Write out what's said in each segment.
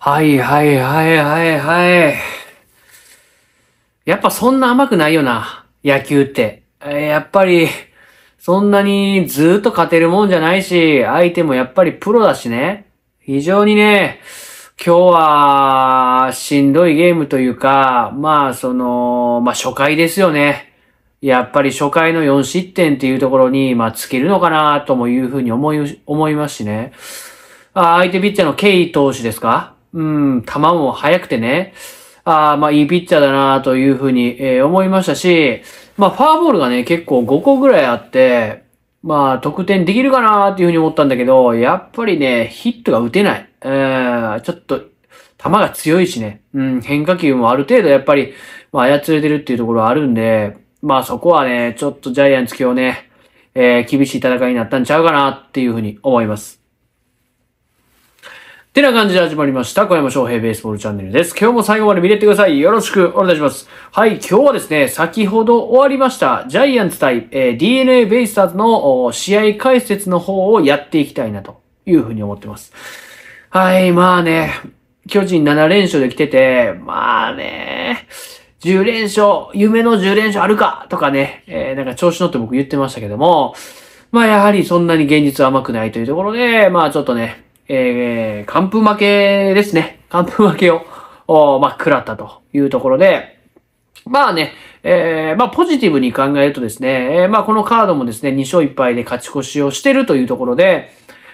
はいはいはいはいはい。やっぱそんな甘くないよな、野球って。やっぱり、そんなにずーっと勝てるもんじゃないし、相手もやっぱりプロだしね。非常にね、今日は、しんどいゲームというか、まあその、まあ初回ですよね。やっぱり初回の4失点っていうところに、まあ、つけるのかなともいうふうに思い、思いますしね。あ相手ピッチャーのケイ投手ですかうん、球も速くてね。あまあ、いいピッチャーだなというふうに、えー、思いましたし、まあ、ファーボールがね、結構5個ぐらいあって、まあ、得点できるかなっていうふうに思ったんだけど、やっぱりね、ヒットが打てない。えー、ちょっと、球が強いしね。うん、変化球もある程度やっぱり、まあ、操れてるっていうところはあるんで、まあそこはね、ちょっとジャイアンツ今日ね、えー、厳しい戦いになったんちゃうかなっていうふうに思います。てな感じで始まりました。小山翔平ベースボールチャンネルです。今日も最後まで見れてください。よろしくお願いします。はい、今日はですね、先ほど終わりました、ジャイアンツ対、えー、DNA ベイスターズの試合解説の方をやっていきたいなというふうに思ってます。はい、まあね、巨人7連勝で来てて、まあね、10連勝、夢の10連勝あるかとかね、えー、なんか調子乗って僕言ってましたけども、まあやはりそんなに現実は甘くないというところで、まあちょっとね、えー、完封負けですね。完封負けを、まあ食らったというところで、まあね、えー、まあポジティブに考えるとですね、えー、まあこのカードもですね、2勝1敗で勝ち越しをしてるというところで、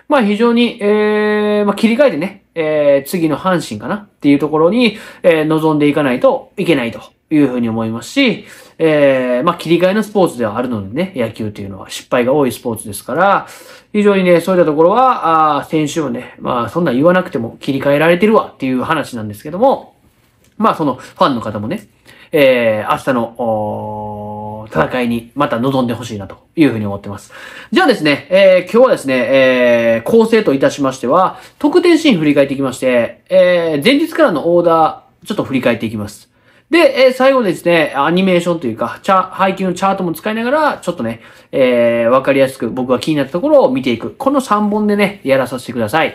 まあ非常に、えー、まあ切り替えてね、えー、次の阪神かなっていうところに、えー、臨んでいかないといけないというふうに思いますし、えー、まあ、切り替えのスポーツではあるのでね、野球というのは失敗が多いスポーツですから、非常にね、そういったところは、ああ、先週もね、まあ、そんな言わなくても切り替えられてるわっていう話なんですけども、まあ、そのファンの方もね、えー、明日の、戦いにまた臨んでほしいなというふうに思ってます。じゃあですね、えー、今日はですね、えー、構成といたしましては、得点シーン振り返っていきまして、えー、前日からのオーダー、ちょっと振り返っていきます。で、え最後ですね、アニメーションというか、チャ、背景のチャートも使いながら、ちょっとね、えー、わかりやすく僕が気になったところを見ていく。この3本でね、やらさせてください。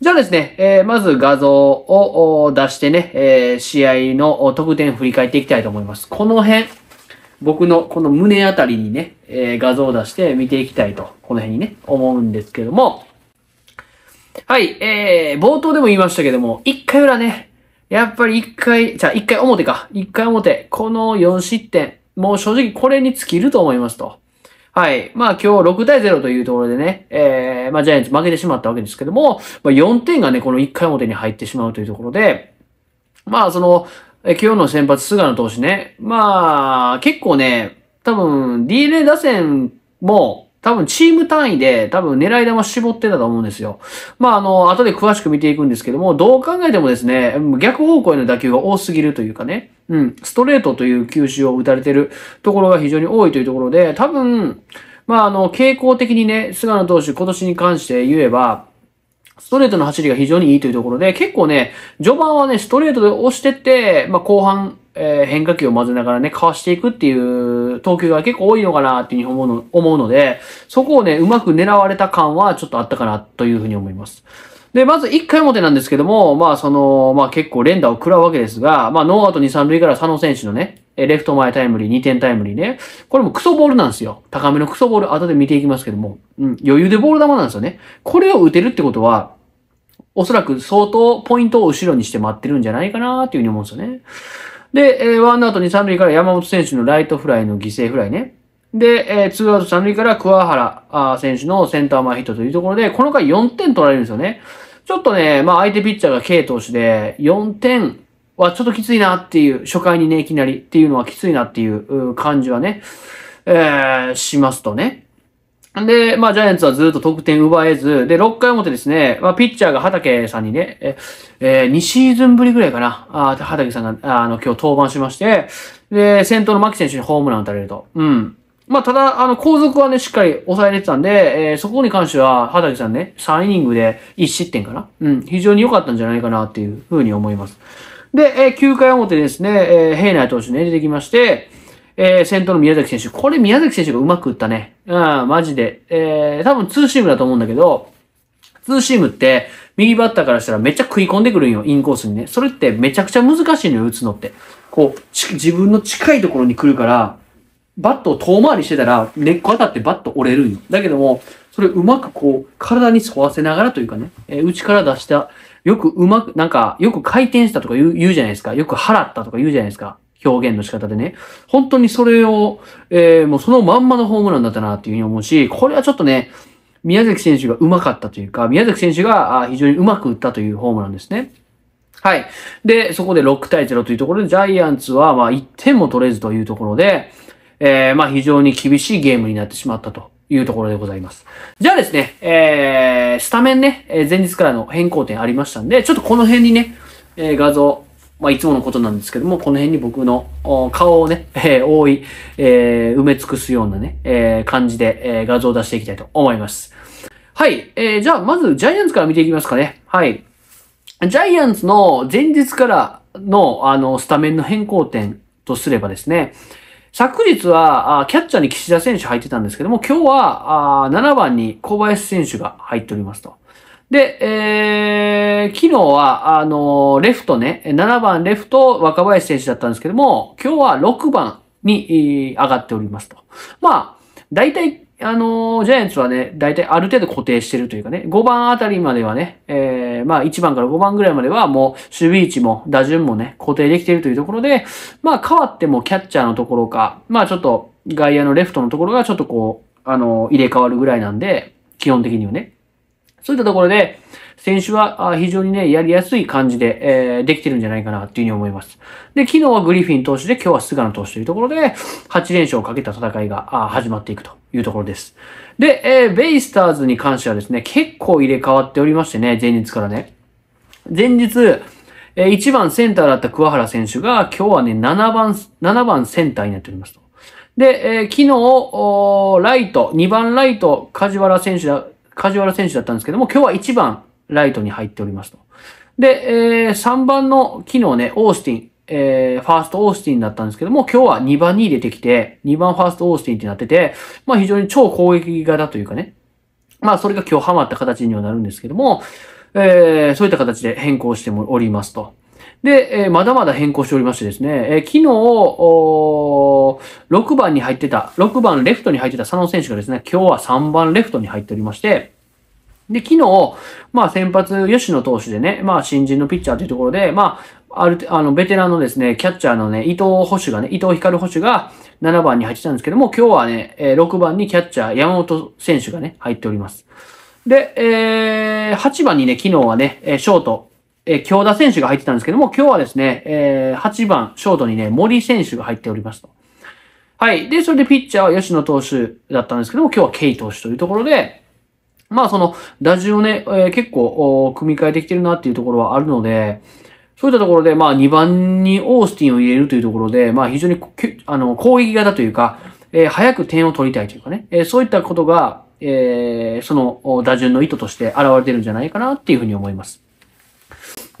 じゃあですね、えー、まず画像を出してね、えー、試合の得点振り返っていきたいと思います。この辺、僕のこの胸あたりにね、えー、画像を出して見ていきたいと、この辺にね、思うんですけども、はい、えー、冒頭でも言いましたけども、1回裏ね、やっぱり一回、じゃあ一回表か。一回表。この4失点。もう正直これに尽きると思いますと。はい。まあ今日6対0というところでね、えー、まあジャイアンツ負けてしまったわけですけども、まあ4点がね、この1回表に入ってしまうというところで、まあその、え今日の先発菅野投手ね、まあ結構ね、多分 DNA 打線も多分チーム単位で多分狙い球絞ってたと思うんですよ。まあ、あの、後で詳しく見ていくんですけども、どう考えてもですね、逆方向への打球が多すぎるというかね、うん、ストレートという球種を打たれてるところが非常に多いというところで、多分、まあ、あの、傾向的にね、菅野投手今年に関して言えば、ストレートの走りが非常にいいというところで、結構ね、序盤はね、ストレートで押してって、まあ後半、えー、変化球を混ぜながらね、かわしていくっていう投球が結構多いのかなっていうふうに思うの思うので、そこをね、うまく狙われた感はちょっとあったかなというふうに思います。で、まず1回表なんですけども、まあその、まあ結構連打を食らうわけですが、まあノーアウト2、3塁から佐野選手のね、レフト前タイムリー、2点タイムリーね。これもクソボールなんですよ。高めのクソボール、後で見ていきますけども、うん、余裕でボール球なんですよね。これを打てるってことは、おそらく相当ポイントを後ろにして待ってるんじゃないかなっていうふうに思うんですよね。で、えー、ワンアウト二三塁から山本選手のライトフライの犠牲フライね。で、えー、ツーアウト三塁から桑原選手のセンター前ヒットというところで、この回4点取られるんですよね。ちょっとね、まあ相手ピッチャーが K 投手で、4点はちょっときついなっていう、初回にね、いきなりっていうのはきついなっていう感じはね、えー、しますとね。で、まあ、ジャイアンツはずっと得点奪えず、で、6回表ですね、まあ、ピッチャーが畑さんにね、え、えー、2シーズンぶりぐらいかな、あ畑さんが、あの、今日登板しまして、で、先頭の牧選手にホームラン打たれると。うん。まあ、ただ、あの、後続はね、しっかり抑えれてたんで、えー、そこに関しては、畑さんね、3イニングで1失点かな。うん、非常に良かったんじゃないかなっていうふうに思います。で、えー、9回表ですね、えー、平内投手ね、出てきまして、えー、先頭の宮崎選手。これ宮崎選手がうまく打ったね。うん、マジで。えー、多分ツーシームだと思うんだけど、ツーシームって、右バッターからしたらめっちゃ食い込んでくるんよ、インコースにね。それってめちゃくちゃ難しいのよ、打つのって。こう、自分の近いところに来るから、バットを遠回りしてたら、根っこ当たってバット折れるんよ。だけども、それうまくこう、体に沿わせながらというかね、えー、内から出した、よくうまく、なんか、よく回転したとか言う言うじゃないですか。よく払ったとか言うじゃないですか。表現の仕方でね、本当にそれを、えー、もうそのまんまのホームランだったなっていうふうに思うし、これはちょっとね、宮崎選手が上手かったというか、宮崎選手が非常にうまく打ったというホームランですね。はい。で、そこで6対0というところで、ジャイアンツはまあ1点も取れずというところで、えー、まあ非常に厳しいゲームになってしまったというところでございます。じゃあですね、えー、スタメンね、前日からの変更点ありましたんで、ちょっとこの辺にね、えー、画像まあ、いつものことなんですけども、この辺に僕の顔をね、えー、覆い、えー、埋め尽くすようなね、えー、感じで、えー、画像を出していきたいと思います。はい。えー、じゃあ、まず、ジャイアンツから見ていきますかね。はい。ジャイアンツの前日からの、あの、スタメンの変更点とすればですね、昨日は、キャッチャーに岸田選手入ってたんですけども、今日は、7番に小林選手が入っておりますと。で、えー、昨日は、あのー、レフトね、7番レフト若林選手だったんですけども、今日は6番に、えー、上がっておりますと。まあ、大体、あのー、ジャイアンツはね、大体ある程度固定してるというかね、5番あたりまではね、えー、まあ1番から5番ぐらいまではもう守備位置も打順もね、固定できているというところで、まあ変わってもキャッチャーのところか、まあちょっと外野のレフトのところがちょっとこう、あのー、入れ替わるぐらいなんで、基本的にはね。そういったところで、選手は非常にね、やりやすい感じで、えー、できてるんじゃないかなっていうふうに思います。で、昨日はグリフィン投手で、今日は菅野投手というところで、8連勝をかけた戦いが始まっていくというところです。で、えー、ベイスターズに関してはですね、結構入れ替わっておりましてね、前日からね。前日、えー、1番センターだった桑原選手が、今日はね、7番、7番センターになっておりますと。で、えー、昨日、ライト、2番ライト、梶原選手梶原選手だったんですけども、今日は1番ライトに入っておりますと。で、えー、3番の昨日ね、オースティン、えー、ファーストオースティンだったんですけども、今日は2番に入れてきて、2番ファーストオースティンってなってて、まあ非常に超攻撃型というかね、まあそれが今日ハマった形にはなるんですけども、えー、そういった形で変更しておりますと。で、えー、まだまだ変更しておりましてですね、えー、昨日、6番に入ってた、6番レフトに入ってた佐野選手がですね、今日は3番レフトに入っておりまして、で、昨日、まあ先発、吉野投手でね、まあ新人のピッチャーというところで、まあ、ある、あの、ベテランのですね、キャッチャーのね、伊藤捕手がね、伊藤光捕手が7番に入ってたんですけども、今日はね、6番にキャッチャー山本選手がね、入っております。で、えー、8番にね、昨日はね、ショート、え京田選手が入ってたんですけども、今日はですね、えー、8番、ショートにね、森選手が入っておりますと。はい。で、それでピッチャーは吉野投手だったんですけども、今日はケイ投手というところで、まあその、打順をね、えー、結構、組み替えてきてるなっていうところはあるので、そういったところで、まあ2番にオースティンを入れるというところで、まあ非常に、あの、攻撃型というか、えー、早く点を取りたいというかね、えー、そういったことが、えー、その打順の意図として現れてるんじゃないかなっていうふうに思います。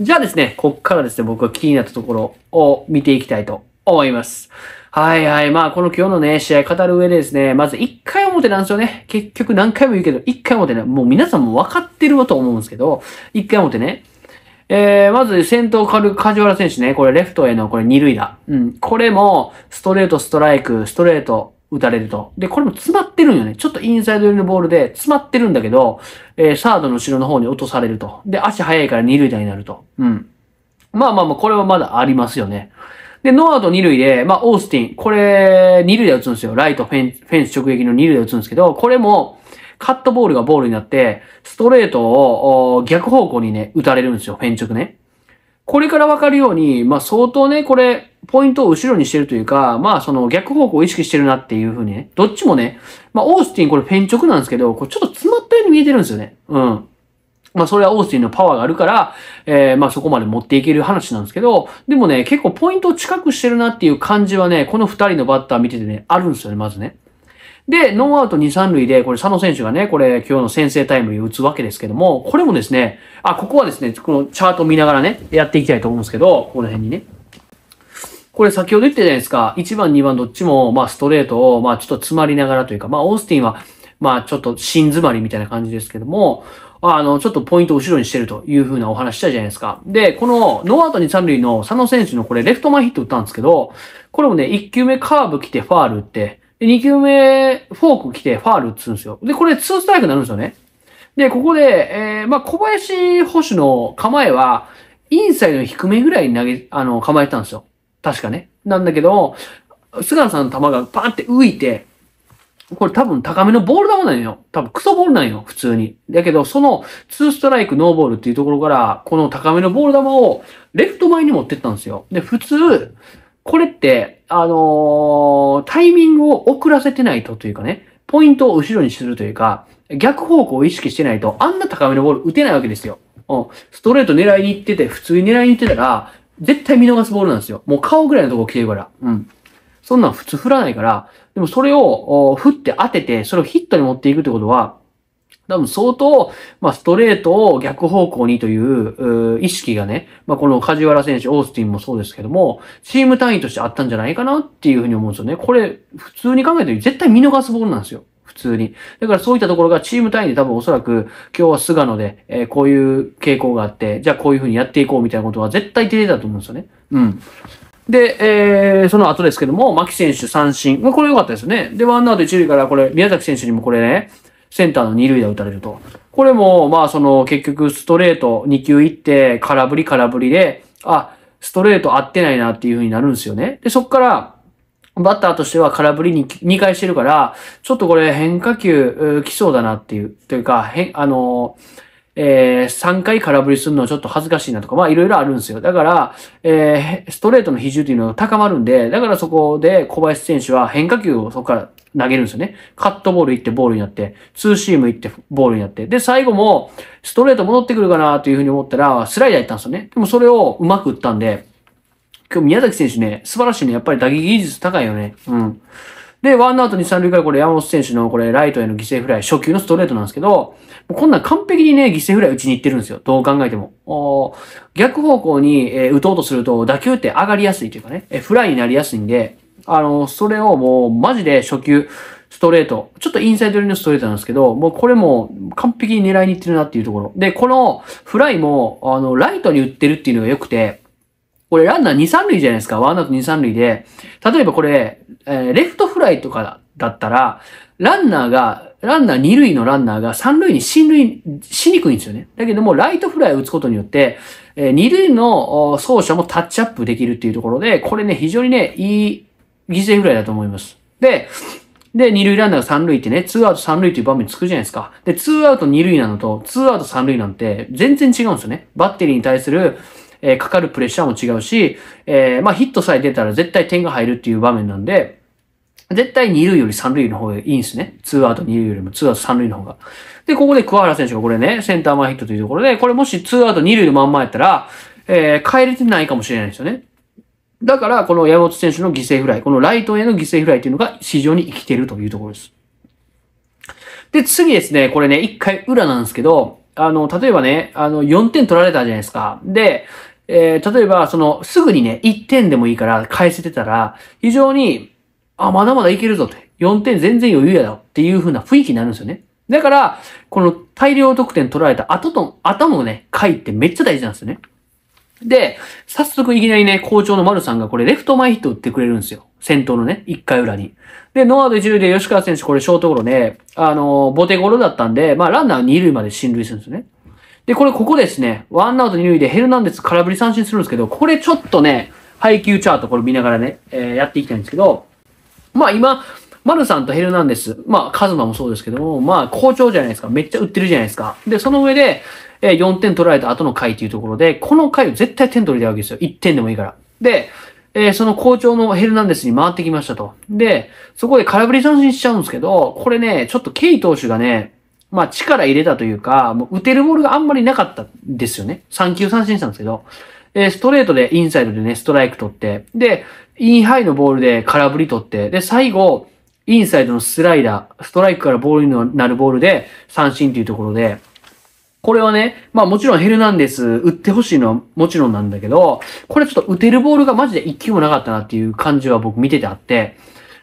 じゃあですね、こっからですね、僕が気になったところを見ていきたいと思います。はいはい。まあ、この今日のね、試合語る上でですね、まず1回表なんですよね。結局何回も言うけど、1回表ね、もう皆さんも分かってるわと思うんですけど、1回表ね、えー、まず先頭軽く梶原選手ね、これレフトへのこれ二塁打。うん。これも、ストレートストライク、ストレート、打たれると。で、これも詰まってるんよね。ちょっとインサイド寄りのボールで詰まってるんだけど、えー、サードの後ろの方に落とされると。で、足速いから二塁打になると。うん。まあまあまあ、これはまだありますよね。で、ノーアウト二塁で、まあ、オースティン、これ、二塁で打つんですよ。ライトフェンフェンス直撃の二塁で打つんですけど、これも、カットボールがボールになって、ストレートを逆方向にね、打たれるんですよ、フェン直ね。これからわかるように、まあ相当ね、これ、ポイントを後ろにしてるというか、まあその逆方向を意識してるなっていうふうにね、どっちもね、まあオースティンこれペン直なんですけど、これちょっと詰まったように見えてるんですよね。うん。まあそれはオースティンのパワーがあるから、えー、まあそこまで持っていける話なんですけど、でもね、結構ポイントを近くしてるなっていう感じはね、この二人のバッター見ててね、あるんですよね、まずね。で、ノーアウト2、3塁で、これ佐野選手がね、これ今日の先制タイムリー打つわけですけども、これもですね、あ、ここはですね、このチャート見ながらね、やっていきたいと思うんですけど、この辺にね。これ先ほど言ったじゃないですか、1番、2番どっちも、まあストレートを、まあちょっと詰まりながらというか、まあオースティンは、まあちょっと芯詰まりみたいな感じですけども、あの、ちょっとポイントを後ろにしてるというふうなお話したじゃないですか。で、このノーアウト2、3塁の佐野選手のこれレフト前ヒット打ったんですけど、これもね、1球目カーブ来てファール打って、2球目、フォーク来てファール打つんですよ。で、これ2ストライクになるんですよね。で、ここで、えー、まあ、小林捕手の構えは、インサイド低めぐらいに投げ、あの、構えたんですよ。確かね。なんだけど、菅野さんの球がパーンって浮いて、これ多分高めのボール球なんよ。多分クソボールなんよ、普通に。だけど、その2ストライクノーボールっていうところから、この高めのボール球をレフト前に持ってったんですよ。で、普通、これって、あのー、タイミングを遅らせてないとというかね、ポイントを後ろにするというか、逆方向を意識してないと、あんな高めのボール打てないわけですよ。うん。ストレート狙いに行ってて、普通に狙いに行ってたら、絶対見逃すボールなんですよ。もう顔ぐらいのとこ来てるから。うん。そんなん普通振らないから、でもそれを振って当てて、それをヒットに持っていくってことは、多分相当、まあ、ストレートを逆方向にという意識がね、まあ、この梶原選手、オースティンもそうですけども、チーム単位としてあったんじゃないかなっていうふうに思うんですよね。これ、普通に考えて絶対見逃すボールなんですよ。普通に。だからそういったところがチーム単位で多分おそらく今日は菅野で、えー、こういう傾向があって、じゃあこういうふうにやっていこうみたいなことは絶対出てたと思うんですよね。うん。で、えー、その後ですけども、牧選手三振。まあ、これ良かったですよね。で、ワンアウト一塁からこれ、宮崎選手にもこれね、センターの二塁打打たれると。これも、まあその結局ストレート二球いって、空振り空振りで、あ、ストレート合ってないなっていう風になるんですよね。で、そっから、バッターとしては空振りに2回してるから、ちょっとこれ変化球来そうだなっていう、というか、変、あのーえー、3回空振りするのちょっと恥ずかしいなとか、まあいろいろあるんですよ。だから、えー、ストレートの比重っていうのが高まるんで、だからそこで小林選手は変化球をそこから投げるんですよね。カットボール行ってボールになって、ツーシーム行ってボールになって、で、最後もストレート戻ってくるかなというふうに思ったら、スライダー行ったんですよね。でもそれをうまく打ったんで、今日宮崎選手ね、素晴らしいね。やっぱり打撃技術高いよね。うん。で、ワンアウト二三塁からこれ山本選手のこれライトへの犠牲フライ、初級のストレートなんですけど、こんなん完璧にね、犠牲フライ打ちに行ってるんですよ。どう考えても。お逆方向に、えー、打とうとすると打球って上がりやすいというかね、えー、フライになりやすいんで、あのー、それをもうマジで初級、ストレート。ちょっとインサイド寄りのストレートなんですけど、もうこれも完璧に狙いに行ってるなっていうところ。で、このフライも、あの、ライトに打ってるっていうのが良くて、これランナー2、3塁じゃないですか。ワンアウト2、3塁で。例えばこれ、えー、レフトフライとかだったら、ランナーが、ランナー2塁のランナーが3塁に進塁しにくいんですよね。だけども、ライトフライを打つことによって、えー、2塁の走者もタッチアップできるっていうところで、これね、非常にね、いい犠牲フライだと思います。で、で、二塁ランナーが三塁ってね、ツーアウト三塁という場面つくじゃないですか。で、ツーアウト二塁なのと、ツーアウト三塁なんて全然違うんですよね。バッテリーに対する、えー、かかるプレッシャーも違うし、えー、まあヒットさえ出たら絶対点が入るっていう場面なんで、絶対二塁より三塁の方がいいんですね。ツーアウト二塁よりもツーアウト三塁の方が。で、ここで桑原選手がこれね、センター前ヒットというところで、これもしツーアウト二塁のまんまやったら、えー、帰れてないかもしれないですよね。だから、この山本選手の犠牲フライ、このライトへの犠牲フライというのが非常に生きているというところです。で、次ですね、これね、一回裏なんですけど、あの、例えばね、あの、4点取られたじゃないですか。で、えー、例えば、その、すぐにね、1点でもいいから返せてたら、非常に、あ、まだまだいけるぞって、4点全然余裕やよっていう風な雰囲気になるんですよね。だから、この大量得点取られた後と、頭をね、回ってめっちゃ大事なんですよね。で、早速いきなりね、校長の丸さんがこれレフト前ヒット打ってくれるんですよ。先頭のね、1回裏に。で、ノアド1塁で吉川選手これショートゴロで、あのー、ボテゴロだったんで、まあランナー2塁まで進塁するんですよね。で、これここですね、ワンアウト二塁でヘルナンデス空振り三振するんですけど、これちょっとね、配球チャートこれ見ながらね、えー、やっていきたいんですけど、まあ今、マルさんとヘルナンデス、まあカズマもそうですけども、まあ好調じゃないですか。めっちゃ売ってるじゃないですか。で、その上で、え4点取られた後の回というところで、この回を絶対点取りたいわけですよ。1点でもいいから。で、えー、その好調のヘルナンデスに回ってきましたと。で、そこで空振り三振しちゃうんですけど、これね、ちょっとケイ投手がね、まあ力入れたというか、もう打てるボールがあんまりなかったんですよね。3球三振したんですけど、えストレートでインサイドでね、ストライク取って、で、インハイのボールで空振り取って、で、最後、インサイドのスライダー、ストライクからボールになるボールで三振というところで、これはね、まあもちろんヘルナンデス打ってほしいのはもちろんなんだけど、これちょっと打てるボールがマジで一球もなかったなっていう感じは僕見ててあって、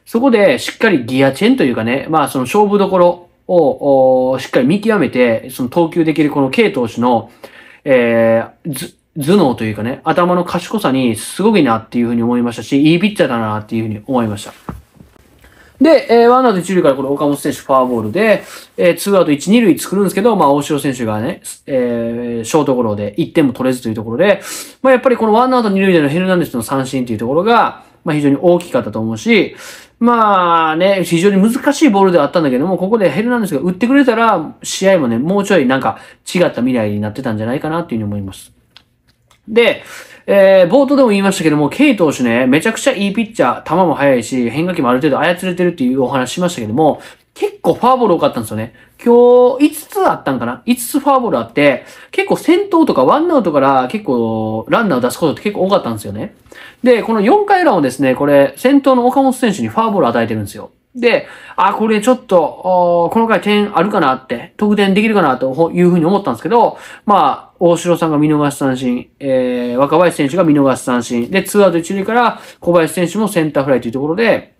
そこでしっかりギアチェンというかね、まあその勝負どころ、をしっかり見極めて、その投球できるこの K 投手の、えー、頭脳というかね、頭の賢さにすごいなっていうふうに思いましたし、いいピッチャーだなっていうふうに思いました。で、えー、ワンアウト一塁からこれ岡本選手フォアボールで、えー、ツーアウト一、二塁作るんですけど、まあ、大城選手がね、えー、ショートゴロで1点も取れずというところで、まあ、やっぱりこのワンアウト二塁でのヘルナンデスの三振というところが、まあ、非常に大きかったと思うし、まあね、非常に難しいボールではあったんだけども、ここでヘルナンデスが打ってくれたら、試合もね、もうちょいなんか違った未来になってたんじゃないかなっていうふうに思います。で、えー、冒頭でも言いましたけども、ケイ投手ね、めちゃくちゃいいピッチャー、球も速いし、変化球もある程度操れてるっていうお話しましたけども、結構ファーボール多かったんですよね。今日5つあったんかな ?5 つファーボールあって、結構先頭とかワンアウトから結構ランナーを出すことって結構多かったんですよね。で、この4回裏をですね、これ先頭の岡本選手にファーボール与えてるんですよ。で、あ、これちょっと、この回点あるかなって、得点できるかなというふうに思ったんですけど、まあ、大城さんが見逃し三振、えー、若林選手が見逃し三振、で、2アウト1塁から小林選手もセンターフライというところで、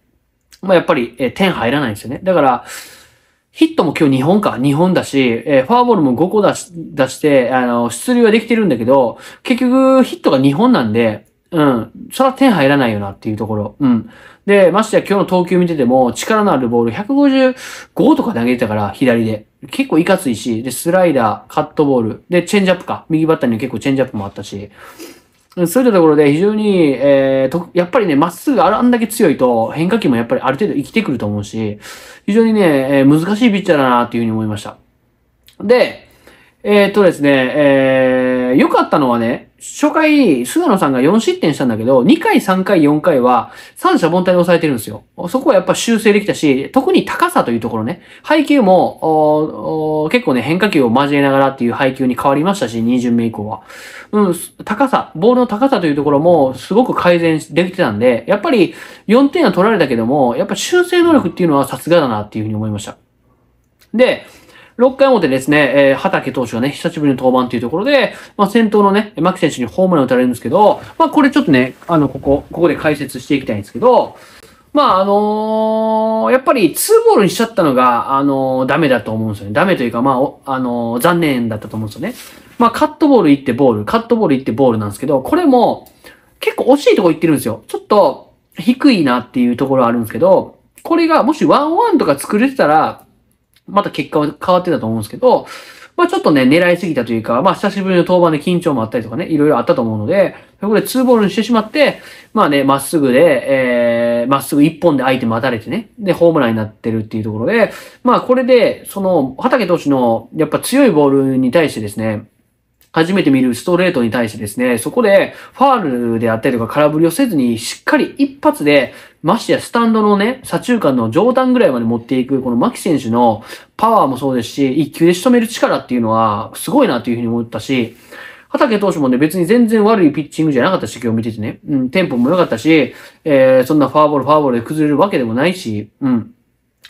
まあ、やっぱり、え点入らないんですよね。だから、ヒットも今日2本か、2本だし、えー、フォアボールも5個出し、出して、あの、出塁はできてるんだけど、結局ヒットが2本なんで、うん、そら点入らないよなっていうところ。うん。で、ましてや今日の投球見てても、力のあるボール155とか投げてたから、左で。結構いかついし、で、スライダー、カットボール、で、チェンジアップか。右バッターに結構チェンジアップもあったし、そういったところで非常に、えー、と、やっぱりね、まっすぐあんだけ強いと変化球もやっぱりある程度生きてくると思うし、非常にね、えー、難しいピッチャーだなっていうふうに思いました。で、えー、っとですね、えー、良かったのはね、初回、菅野さんが4失点したんだけど、2回、3回、4回は、三者凡退に抑えてるんですよ。そこはやっぱ修正できたし、特に高さというところね、配球も、結構ね、変化球を交えながらっていう配球に変わりましたし、2巡目以降は。うん、高さ、ボールの高さというところも、すごく改善できてたんで、やっぱり4点は取られたけども、やっぱ修正能力っていうのはさすがだなっていうふうに思いました。で、6回表ですね、えー、畑投手がね、久しぶりの登板というところで、まあ、先頭のね、牧選手にホームラン打たれるんですけど、まあ、これちょっとね、あの、ここ、ここで解説していきたいんですけど、まあ、あのー、やっぱりツーボールにしちゃったのが、あのー、ダメだと思うんですよね。ダメというか、まあ、あのー、残念だったと思うんですよね。まあ、カットボール行ってボール、カットボール行ってボールなんですけど、これも、結構惜しいとこ行ってるんですよ。ちょっと、低いなっていうところあるんですけど、これがもしワンワンとか作れてたら、また結果は変わってたと思うんですけど、まあちょっとね、狙いすぎたというか、まあ久しぶりの登板で緊張もあったりとかね、いろいろあったと思うので、そこで2ボールにしてしまって、まあね、まっすぐで、えー、まっすぐ1本で相手待たれてね、で、ホームランになってるっていうところで、まあこれで、その、畑投手の、やっぱ強いボールに対してですね、初めて見るストレートに対してですね、そこでファールであったりとか空振りをせずにしっかり一発でましてやスタンドのね、左中間の上段ぐらいまで持っていく、この牧選手のパワーもそうですし、一球で仕留める力っていうのは、すごいなというふうに思ったし、畑投手もね、別に全然悪いピッチングじゃなかったし、今日見ててね。うん、テンポも良かったし、えー、そんなフォアボール、フォアボールで崩れるわけでもないし、うん。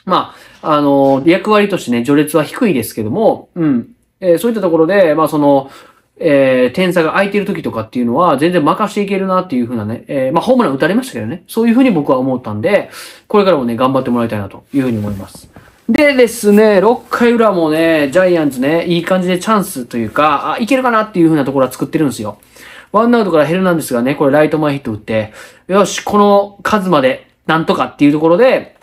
まあ、あのー、役割としてね、序列は低いですけども、うん。えー、そういったところで、まあ、その、えー、点差が空いてる時とかっていうのは、全然任していけるなっていうふうなね、えー、まあ、ホームラン打たれましたけどね、そういうふうに僕は思ったんで、これからもね、頑張ってもらいたいなというふうに思います。でですね、6回裏もね、ジャイアンツね、いい感じでチャンスというか、あ、いけるかなっていうふうなところは作ってるんですよ。ワンアウトからヘルナンデスがね、これライト前ヒット打って、よし、この数まで、なんとかっていうところで、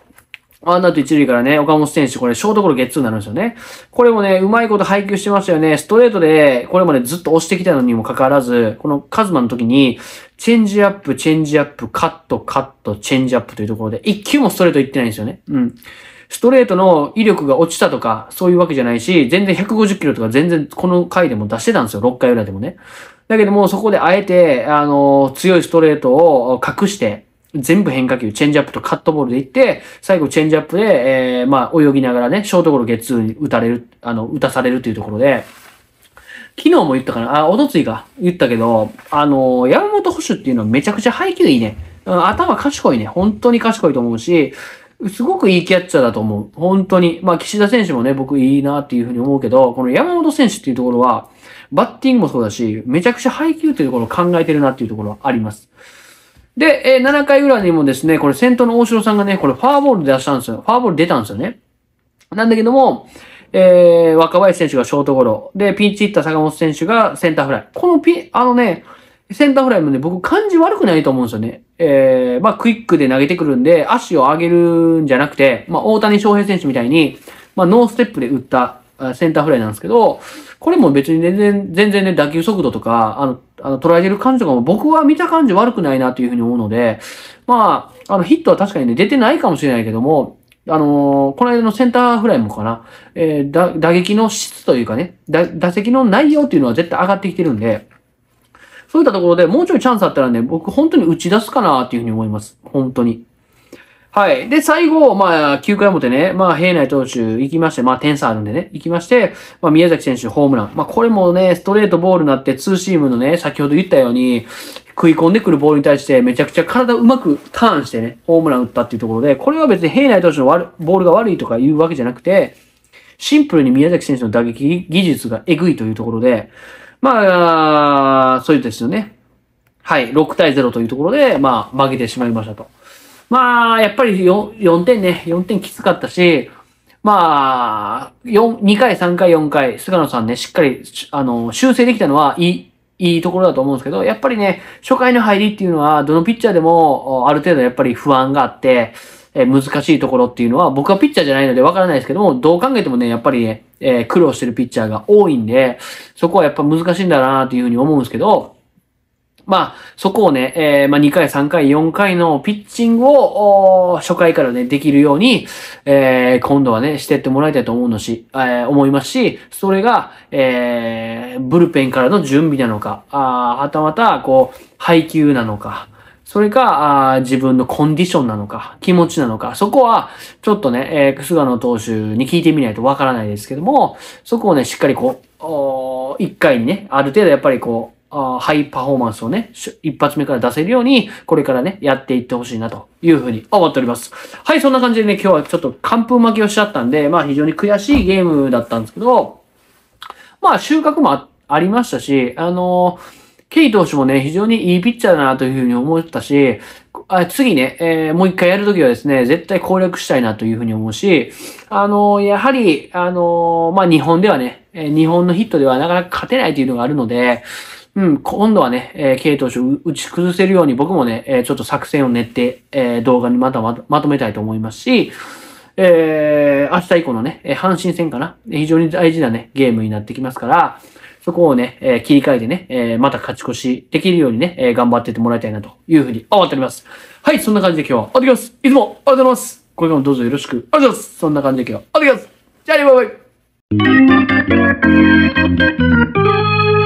ワンアウト一塁からね、岡本選手、これ、ショートゴロゲッツーになるんですよね。これもね、うまいこと配球してましたよね。ストレートで、これまで、ずっと押してきたのにもかかわらず、このカズマの時に、チェンジアップ、チェンジアップ、カット、カット、チェンジアップというところで、一球もストレートいってないんですよね。うん。ストレートの威力が落ちたとか、そういうわけじゃないし、全然150キロとか全然この回でも出してたんですよ、6回裏でもね。だけども、そこであえて、あのー、強いストレートを隠して、全部変化球、チェンジアップとカットボールでいって、最後チェンジアップで、えー、まあ、泳ぎながらね、ショートゴロゲッツーに打たれる、あの、打たされるというところで、昨日も言ったかな、あ、おとついか、言ったけど、あの、山本捕手っていうのはめちゃくちゃ配球いいね。頭賢いね。本当に賢いと思うし、すごくいいキャッチャーだと思う。本当に。まあ、岸田選手もね、僕いいなっていうふうに思うけど、この山本選手っていうところは、バッティングもそうだし、めちゃくちゃ配球っていうところを考えてるなっていうところはあります。で、えー、7回裏にもですね、これ先頭の大城さんがね、これファーボール出したんですよ。ファーボール出たんですよね。なんだけども、えー、若林選手がショートゴロ。で、ピンチヒッター坂本選手がセンターフライ。このピン、あのね、センターフライもね、僕感じ悪くないと思うんですよね。えー、まあクイックで投げてくるんで、足を上げるんじゃなくて、まあ大谷翔平選手みたいに、まあノーステップで打ったセンターフライなんですけど、これも別に全然、全然ね、打球速度とか、あの、あの、捉えてる感じとかも僕は見た感じ悪くないなというふうに思うので、まあ、あの、ヒットは確かにね、出てないかもしれないけども、あのー、この間のセンターフライもかな、えー、だ、打撃の質というかね、だ、打席の内容っていうのは絶対上がってきてるんで、そういったところでもうちょいチャンスあったらね、僕本当に打ち出すかなっていうふうに思います。本当に。はい。で、最後、まあ、9回表ね、まあ、平内投手行きまして、まあ、点差あるんでね、行きまして、まあ、宮崎選手ホームラン。まあ、これもね、ストレートボールになって、ツーシームのね、先ほど言ったように、食い込んでくるボールに対して、めちゃくちゃ体うまくターンしてね、ホームラン打ったっていうところで、これは別に平内投手の悪ボールが悪いとかいうわけじゃなくて、シンプルに宮崎選手の打撃技術がエグいというところで、まあ、そういうですよね。はい、6対0というところで、まあ、負けてしまいましたと。まあ、やっぱり 4, 4点ね、4点きつかったし、まあ、4、2回、3回、4回、菅野さんね、しっかり、あの、修正できたのは、いい、いいところだと思うんですけど、やっぱりね、初回の入りっていうのは、どのピッチャーでも、ある程度やっぱり不安があって、え難しいところっていうのは、僕はピッチャーじゃないのでわからないですけども、どう考えてもね、やっぱりね、えー、苦労してるピッチャーが多いんで、そこはやっぱ難しいんだなっていうふうに思うんですけど、まあ、そこをね、えー、まあ、2回、3回、4回のピッチングを、初回からね、できるように、えー、今度はね、してってもらいたいと思うのし、えー、思いますし、それが、えー、ブルペンからの準備なのか、あはたまた、こう、配球なのか、それか、あ自分のコンディションなのか、気持ちなのか、そこは、ちょっとね、えー、菅野投手に聞いてみないとわからないですけども、そこをね、しっかりこう、一回にね、ある程度やっぱりこう、あハイパフォーマンスをね、一発目から出せるように、これからね、やっていってほしいなというふうに思っております。はい、そんな感じでね、今日はちょっと完封負けをしちゃったんで、まあ非常に悔しいゲームだったんですけど、まあ収穫もありましたし、あのケイ投手もね、非常にいいピッチャーだなというふうに思ったし、あ次ね、えー、もう一回やるときはですね、絶対攻略したいなというふうに思うし、あのー、やはり、あのー、まあ、日本ではね、え日本のヒットではなかなか勝てないというのがあるので、うん、今度はね、えー、K 投手打ち崩せるように僕もね、えー、ちょっと作戦を練って、えー、動画にまたまとめたいと思いますし、えー、明日以降のね、阪神戦かな。非常に大事なね、ゲームになってきますから、そこをね、えー、切り替えてね、えー、また勝ち越しできるようにね、えー、頑張ってってもらいたいなというふうに思っております。はい、そんな感じで今日はおわってきます。いつもありがとうございます。これからもどうぞよろしくお願いします。そんな感じで今日はおわってきます。じゃあね、バイバイ。